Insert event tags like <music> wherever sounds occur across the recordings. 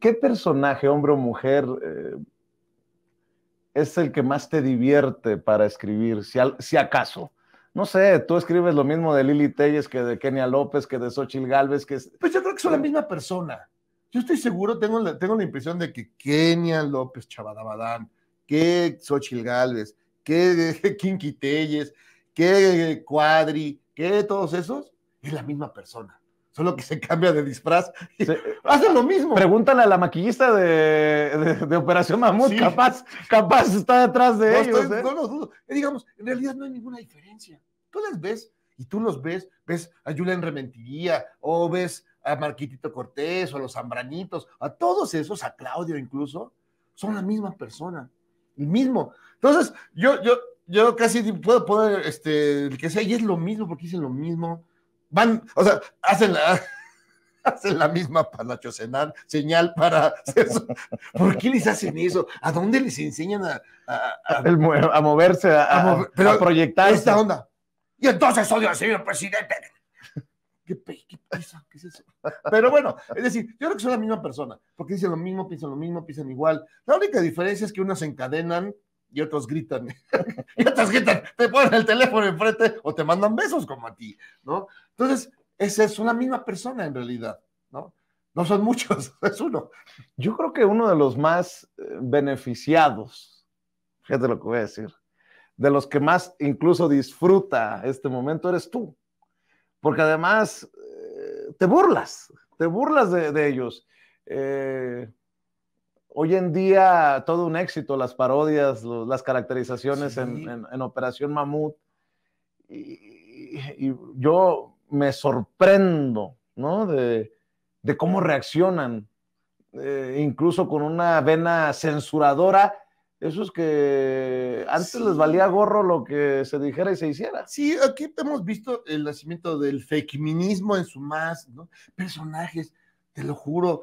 ¿Qué, personaje, hombre o mujer, eh, es el que más te divierte para escribir, si, acaso? No sé, tú escribes lo mismo de Lili Telles que de Kenia López, que de Xochitl Galvez, que... Es... Pues yo creo que son la misma persona. Yo estoy seguro, tengo la, tengo la impresión de que Kenia López Chabadabadán, que Xochitl Galvez, que <laughs> Kinky Telles, que Cuadri, que todos esos, es la misma persona solo que se cambia de disfraz. <laughs> hacen Hace lo mismo. Pregúntale a la maquillista de, de, Operación Mamut, capaz, capaz está detrás de ellos. ¿eh? No lo dudo. Digamos, en realidad no hay ninguna diferencia. Tú las ves y tú los ves, ves a Julián Rementiría o ves a Marquitito Cortés o a los Zambranitos, a todos esos, a Claudio incluso, son la misma persona, el mismo. Entonces, yo, yo, yo casi puedo poner este, el que sea, y es lo mismo porque dicen lo mismo, van, o sea, hacen la, <laughs> hacen la misma panacho señal para... ¿Por qué les hacen eso? ¿A dónde les enseñan a... a, a, moverse, a, proyectar Esta onda. Y entonces odio al señor presidente. ¿Qué, qué, es eso? Pero bueno, es decir, yo creo que son la misma persona, porque dicen lo mismo, piensan lo mismo, piensan igual. La única diferencia es que unos encadenan y otros gritan, <laughs> y otros gritan, te ponen el teléfono enfrente o te mandan besos como a ti, ¿no? Entonces, esa es una misma persona en realidad, ¿no? No son muchos, <laughs> es uno. Yo creo que uno de los más eh, beneficiados, fíjate lo que voy a decir, de los que más incluso disfruta este momento eres tú, porque además eh, te burlas, te burlas de, ellos. Eh, hoy en día todo un éxito, las parodias, las caracterizaciones en, Operación Mamut. Y, yo me sorprendo, ¿no? De, cómo reaccionan, eh, incluso con una vena censuradora. eso es que antes les valía gorro lo que se dijera y se hiciera. Sí, aquí hemos visto el nacimiento del feminismo en su más, Personajes, te lo juro,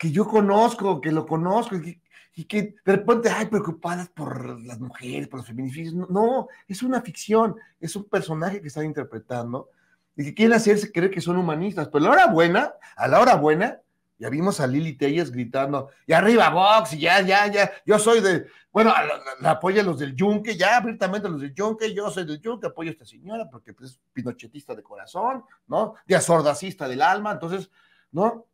que yo conozco, que lo conozco, y que, de repente, ay, preocupadas por las mujeres, por los feminicidios. No, es una ficción, es un personaje que están interpretando y que quieren hacerse creer que son humanistas. Pero a la hora buena, a la hora buena, ya vimos a Lili Telles gritando, y arriba Vox, y ya, ya, ya, yo soy de, bueno, la, la, los del Yunque, ya abiertamente los del Yunque, yo soy del Yunque, apoyo a esta señora porque pues, es pinochetista de corazón, ¿no? De asordacista del alma, entonces, ¿no?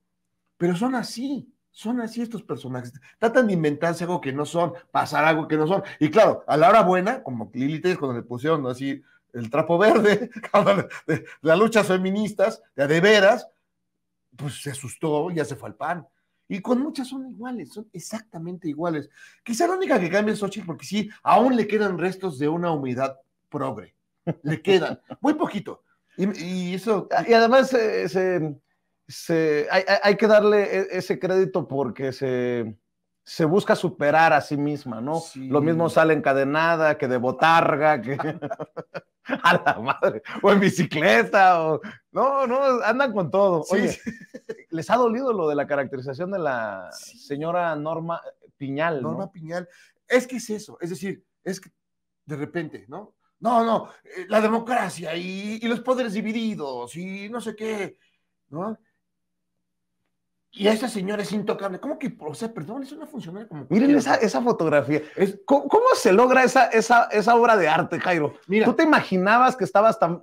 Pero son así, son así estos personajes. Tratan de inventarse algo que no son, pasar algo que no son. Y claro, a la hora buena, como Lilith cuando le pusieron así el trapo verde, las <laughs> lucha feministas, de, de veras, pues se asustó, ya se fue al pan. Y con muchas son iguales, son exactamente iguales. Quizá la única que cambia es Xochitl, porque sí, aún le quedan restos de una humedad progre. Le quedan, muy poquito. Y, eso. Ah, y además eh, se se, hay, que darle e, ese crédito porque se, busca superar a sí misma, ¿no? Lo mismo sale encadenada que de botarga, que <laughs> a la madre, o en bicicleta, o... No, no, andan con todo. Oye, <laughs> ¿les ha dolido lo de la caracterización de la señora Norma Piñal? Norma Piñal. Es que es eso, es decir, es que de repente, ¿no? No, no, eh, la democracia y, y los poderes divididos y no sé qué, ¿no? Y esa señora es intocable. ¿Cómo que, o sea, perdón, es una funcionaria Miren esa, fotografía. Es, ¿cómo, se logra esa, esa, esa obra de arte, Jairo? Mira, ¿Tú te imaginabas que estabas tan,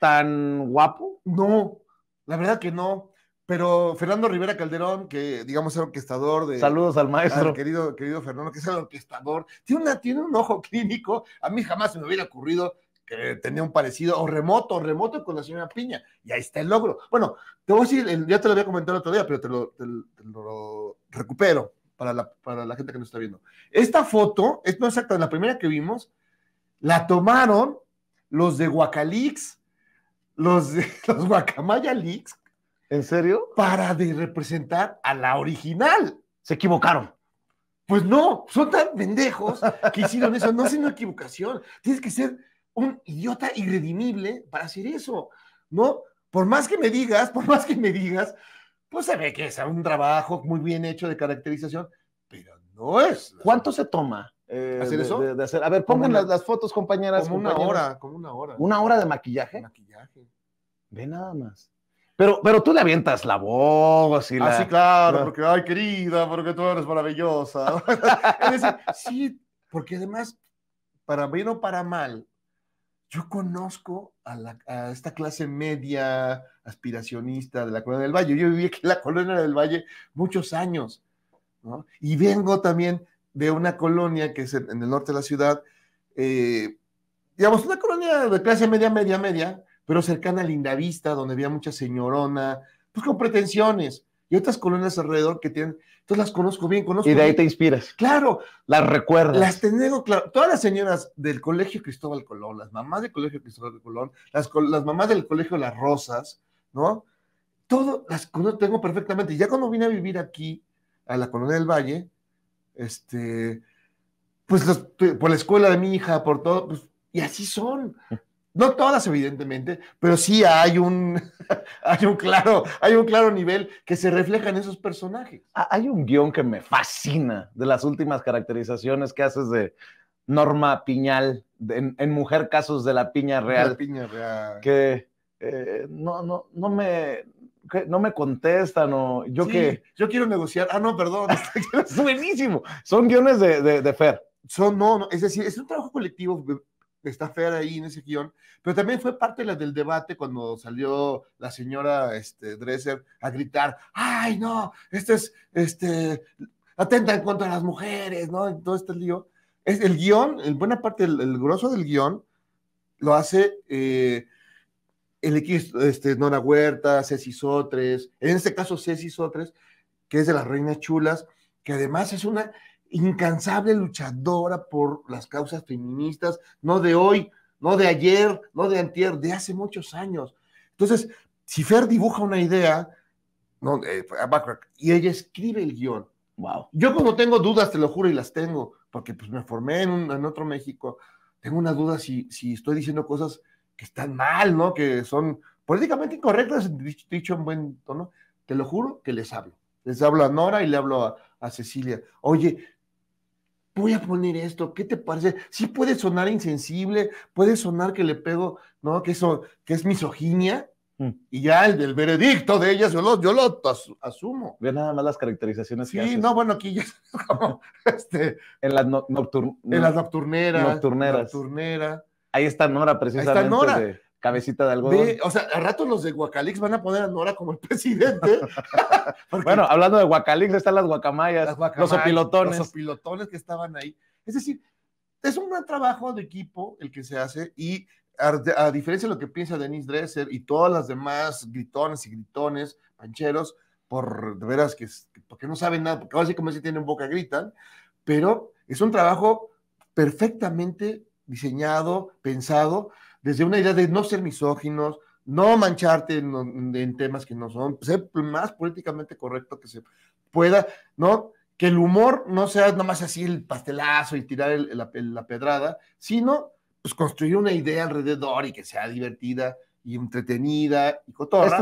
tan guapo? No, la verdad que no. Pero Fernando Rivera Calderón, que digamos es orquestador de... Saludos al maestro. querido, querido Fernando, que es el orquestador. Tiene, una, tiene un ojo <laughs> clínico. A mí jamás se me hubiera ocurrido tenía un parecido, o remoto, o remoto con la señora Piña. Y ahí está el logro. Bueno, te voy a decir, ya te lo había comentado el otro día, pero te lo, recupero para la, para la, gente que nos está viendo. Esta foto, es no exacta, la primera que vimos, la tomaron los de Huacalix, los de <laughs> los Guacamaya Leaks. ¿En serio? Para de representar a la original. Se equivocaron. Pues no, son tan pendejos que hicieron eso. No es una equivocación. Tienes que ser un idiota irredimible para hacer eso, ¿no? Por más que me digas, por más que me digas, pues se ve que es un trabajo muy bien hecho de caracterización, pero no es. ¿Cuánto se toma? Eh, ¿Hacer eso? A ver, pongan las, fotos, compañeras. Como una hora, como una hora. ¿Una hora de maquillaje? Maquillaje. Ve nada más. Pero, pero tú le avientas la voz Así ah, la. Ah, claro, porque, ay, querida, porque tú eres maravillosa. <laughs> sí, porque además, para bien o para mal, yo conozco a, esta clase media aspiracionista de la Colonia del Valle. Yo viví aquí en la Colonia del Valle muchos años, Y vengo también de una colonia que es en, el norte de la ciudad, eh, digamos, una colonia de clase media, media, media, pero cercana a Lindavista, donde había mucha señorona, pues con pretensiones, y otras colonias alrededor que tienen. Entonces las conozco bien, conozco. Y de ahí te inspiras. Claro. Las recuerdas. Las tengo claro. Todas las señoras del Colegio Cristóbal Colón, las mamás del Colegio Cristóbal Colón, las, las mamás del Colegio Las Rosas, ¿no? Todo las tengo perfectamente. Ya cuando vine a vivir aquí, a la Colonia del Valle, este, pues por la escuela de mi hija, por todo, pues, y así son. <laughs> No todas, evidentemente, pero sí hay un, <laughs> hay un, claro, hay un claro nivel que se refleja en esos personajes. Ah, hay un guión que me fascina de las últimas caracterizaciones que haces de Norma Piñal, en, Mujer Casos de la Piña Real. La Piña Real. Que eh, no, no, no me, no me contestan o yo sí, Yo quiero negociar. Ah, no, perdón. <laughs> es buenísimo. Son guiones de, de Fer. Son, no, no, es decir, es un trabajo colectivo está fea ahí en ese guión, pero también fue parte la del debate cuando salió la señora este, Dresser a gritar, ay no, Esto es, este, atenta en contra a las mujeres, ¿no? En todo este lío. Es el guión, en buena parte, el, el grosso del guión lo hace eh, el X, este, Nora Huerta, Ceci Sotres, en este caso Ceci Sotres, que es de las Reinas Chulas, que además es una, incansable luchadora por las causas feministas, no de hoy, no de ayer, no de antier, de hace muchos años. Entonces, si Fer dibuja una idea, no, eh, y ella escribe el guión. Wow. Yo como tengo dudas, te lo juro, y las tengo, porque pues me formé en, en otro México, tengo una duda si, si estoy diciendo cosas que están mal, ¿no? Que son políticamente incorrectas, dicho en buen tono. Te lo juro que les hablo. Les hablo a Nora y le hablo a Cecilia. Oye, voy a poner esto, ¿qué te parece? Sí puede sonar insensible, puede sonar que le pego, ¿no? Que, eso, que es misoginia. Mm. Y ya el veredicto de ella, yo lo, asumo. Ve nada más las caracterizaciones sí, Sí, no, bueno, aquí ya <laughs> como, este, en, las nocturnas. en las nocturneras. Nocturneras. Nocturnera. Ahí está Nora, precisamente. Ahí está Nora cabecita de algodón. o sea, a rato los de Guacalix van a poner a Nora como el presidente. <laughs> bueno, hablando de Guacalix, están las guacamayas, los opilotones. Los opilotones que estaban ahí. Es decir, es un gran trabajo de equipo el que se hace y a, diferencia de lo que piensa Denise Dresser y todas las demás gritones y gritones, pancheros, por veras que porque no saben nada, porque así como si tienen boca gritan, pero es un trabajo perfectamente diseñado, pensado desde una idea de no ser misóginos, no mancharte en, temas que no son, ser más políticamente correcto que se pueda, ¿no? Que el humor no sea nomás así el pastelazo y tirar la, pedrada, sino pues, construir una idea alrededor y que sea divertida y entretenida y cotorra.